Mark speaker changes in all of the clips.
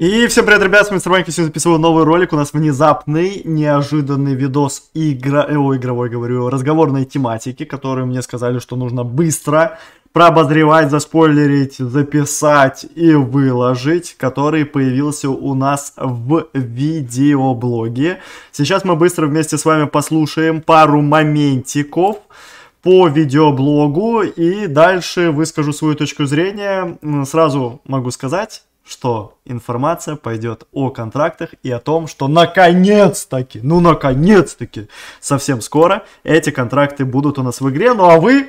Speaker 1: И всем привет, ребят, с вами Мистер сегодня записываю новый ролик, у нас внезапный, неожиданный видос игра, э, о, игровой, говорю, разговорной тематики, которую мне сказали, что нужно быстро прообозревать, заспойлерить, записать и выложить, который появился у нас в видеоблоге. Сейчас мы быстро вместе с вами послушаем пару моментиков, по видеоблогу и дальше выскажу свою точку зрения. Сразу могу сказать, что информация пойдет о контрактах и о том, что наконец-таки, ну наконец-таки, совсем скоро эти контракты будут у нас в игре. Ну а вы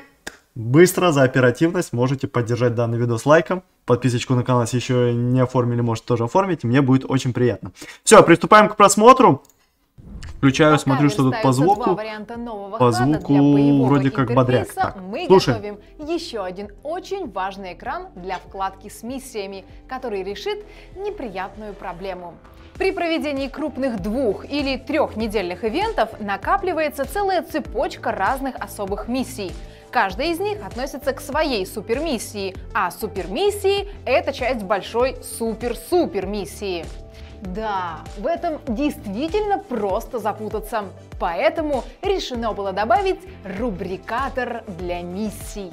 Speaker 1: быстро за оперативность можете поддержать данный видос лайком. Подписочку на канал, если еще не оформили, можете тоже оформить. Мне будет очень приятно. Все, приступаем к просмотру. Включаю, Пока смотрю, что тут по звуку. По звуку вроде как бодряк. Так, мы слушай. готовим
Speaker 2: еще один очень важный экран для вкладки с миссиями, который решит неприятную проблему. При проведении крупных двух или трех недельных ивентов накапливается целая цепочка разных особых миссий. Каждая из них относится к своей супермиссии, а супермиссии — это часть большой супер-супер да, в этом действительно просто запутаться. Поэтому решено было добавить рубрикатор для миссий.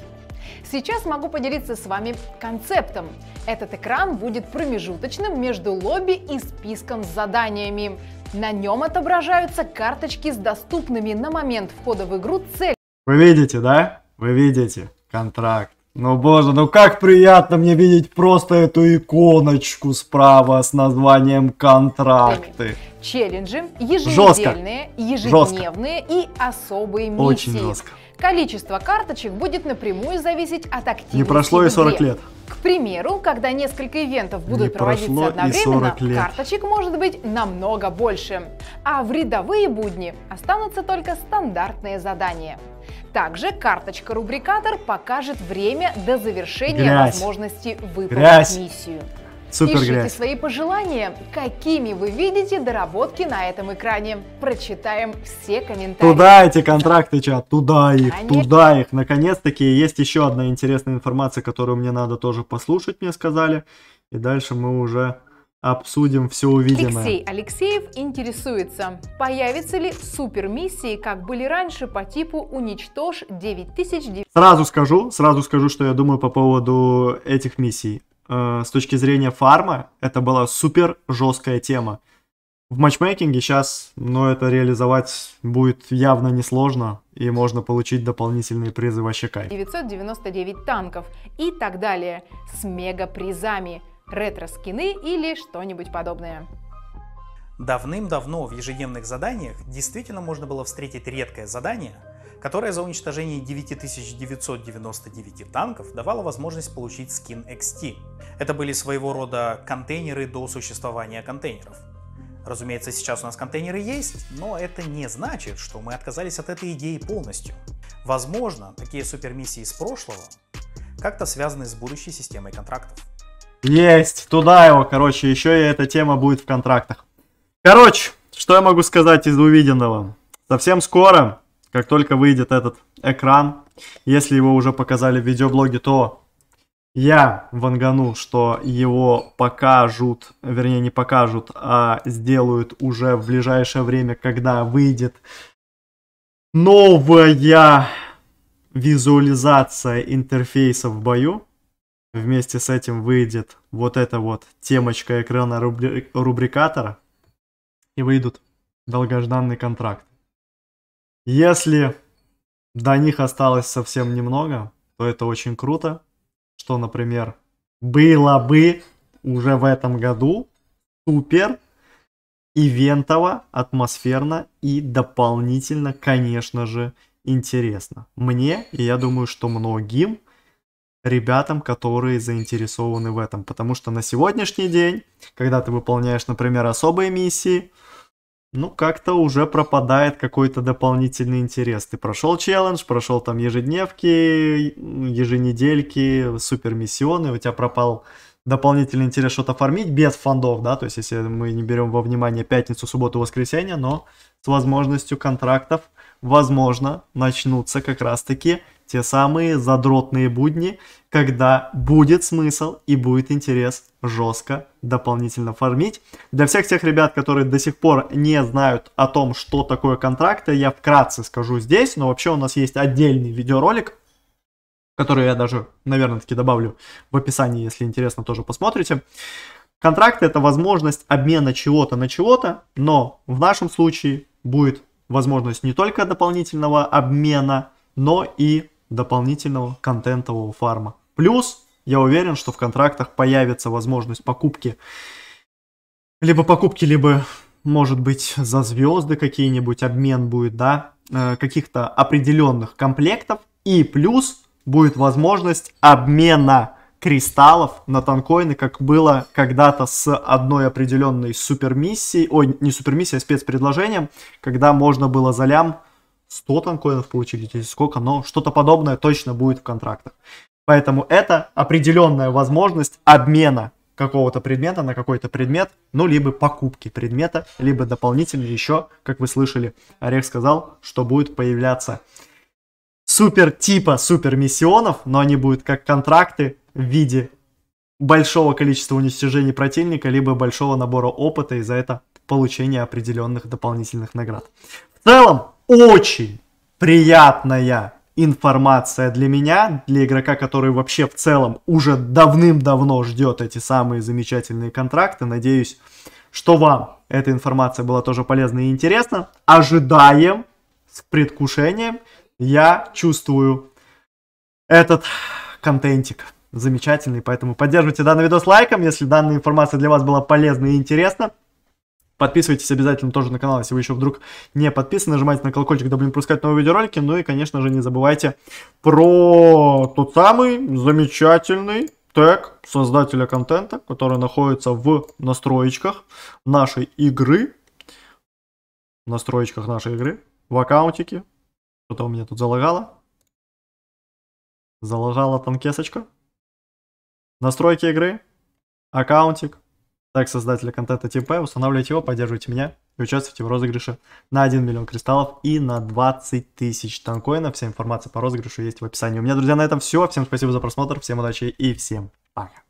Speaker 2: Сейчас могу поделиться с вами концептом. Этот экран будет промежуточным между лобби и списком с заданиями. На нем отображаются карточки с доступными на момент входа в игру целями.
Speaker 1: Вы видите, да? Вы видите контракт. Ну боже, ну как приятно мне видеть просто эту иконочку справа с названием контракты.
Speaker 2: Челленджи, еженедельные, ежедневные и особые миссии. Очень жестко. Количество карточек будет напрямую зависеть от активности. Не прошло и 40 лет. К примеру, когда несколько ивентов будут Не проводиться одновременно, карточек может быть намного больше. А в рядовые будни останутся только стандартные задания. Также карточка-рубрикатор покажет время до завершения Грязь. возможности выполнить Грязь. миссию.
Speaker 1: Супер Пишите грязь.
Speaker 2: свои пожелания, какими вы видите доработки на этом экране. Прочитаем все комментарии.
Speaker 1: Туда эти контракты, чат, туда их, Конечно. туда их. Наконец-таки есть еще одна интересная информация, которую мне надо тоже послушать, мне сказали. И дальше мы уже обсудим все увиденное. Алексей
Speaker 2: Алексеев интересуется, появятся ли супермиссии, как были раньше, по типу «Уничтожь 9000».
Speaker 1: Сразу скажу, сразу скажу, что я думаю по поводу этих миссий. Э, с точки зрения фарма это была супер жесткая тема. В матчмейкинге сейчас, ну, это реализовать будет явно несложно, и можно получить дополнительные призы вообще кайф.
Speaker 2: 999 танков и так далее с мегапризами, ретро-скины или что-нибудь подобное.
Speaker 1: Давным-давно в ежедневных заданиях действительно можно было встретить редкое задание, которая за уничтожение 9999 танков давала возможность получить скин XT. Это были своего рода контейнеры до существования контейнеров. Разумеется, сейчас у нас контейнеры есть, но это не значит, что мы отказались от этой идеи полностью. Возможно, такие супермиссии из прошлого как-то связаны с будущей системой контрактов. Есть, туда его, короче, еще и эта тема будет в контрактах. Короче, что я могу сказать из увиденного? Совсем скоро как только выйдет этот экран, если его уже показали в видеоблоге, то я ванганул, что его покажут, вернее не покажут, а сделают уже в ближайшее время, когда выйдет новая визуализация интерфейса в бою. Вместе с этим выйдет вот эта вот темочка экрана рубри... рубрикатора. И выйдут долгожданный контракт. Если до них осталось совсем немного, то это очень круто, что, например, было бы уже в этом году супер, ивентово, атмосферно и дополнительно, конечно же, интересно. Мне, и я думаю, что многим ребятам, которые заинтересованы в этом. Потому что на сегодняшний день, когда ты выполняешь, например, особые миссии, ну, как-то уже пропадает какой-то дополнительный интерес. Ты прошел челлендж, прошел там ежедневки, еженедельки, супермиссионы, у тебя пропал дополнительный интерес что-то фармить без фондов, да, то есть если мы не берем во внимание пятницу, субботу, воскресенье, но с возможностью контрактов, возможно, начнутся как раз-таки те самые задротные будни, когда будет смысл и будет интерес жестко дополнительно фармить. Для всех тех ребят, которые до сих пор не знают о том, что такое контракты, а я вкратце скажу здесь, но вообще у нас есть отдельный видеоролик, который я даже, наверное, таки добавлю в описании, если интересно, тоже посмотрите. Контракты это возможность обмена чего-то на чего-то, но в нашем случае будет возможность не только дополнительного обмена, но и дополнительного контентового фарма. Плюс, я уверен, что в контрактах появится возможность покупки, либо покупки, либо, может быть, за звезды какие-нибудь, обмен будет, да, э, каких-то определенных комплектов. И плюс будет возможность обмена кристаллов на танкоины, как было когда-то с одной определенной супермиссией, ой, не супермиссией, а спецпредложением, когда можно было за лям 100 там получили, или сколько, но что-то подобное точно будет в контрактах. Поэтому это определенная возможность обмена какого-то предмета на какой-то предмет, ну, либо покупки предмета, либо дополнительно еще, как вы слышали, Орех сказал, что будет появляться супер типа супер миссионов, но они будут как контракты в виде большого количества уничтожений противника, либо большого набора опыта и за это получение определенных дополнительных наград. В целом, очень приятная информация для меня, для игрока, который вообще в целом уже давным-давно ждет эти самые замечательные контракты. Надеюсь, что вам эта информация была тоже полезна и интересна. Ожидаем с предвкушением. Я чувствую этот контентик замечательный, поэтому поддерживайте данный видос лайком, если данная информация для вас была полезна и интересна. Подписывайтесь обязательно тоже на канал, если вы еще вдруг не подписаны. Нажимайте на колокольчик, дабы не пропускать новые видеоролики. Ну и, конечно же, не забывайте про тот самый замечательный тег создателя контента, который находится в настроечках нашей игры. В настроечках нашей игры. В аккаунтике. Что-то у меня тут залагало. Залагала танкесочка. Настройки игры. Аккаунтик. Так, создатели контента ТП, типа устанавливайте его, поддерживайте меня и участвуйте в розыгрыше на 1 миллион кристаллов и на 20 тысяч танкоинов. Вся информация по розыгрышу есть в описании. У меня, друзья, на этом все. Всем спасибо за просмотр, всем удачи и всем пока.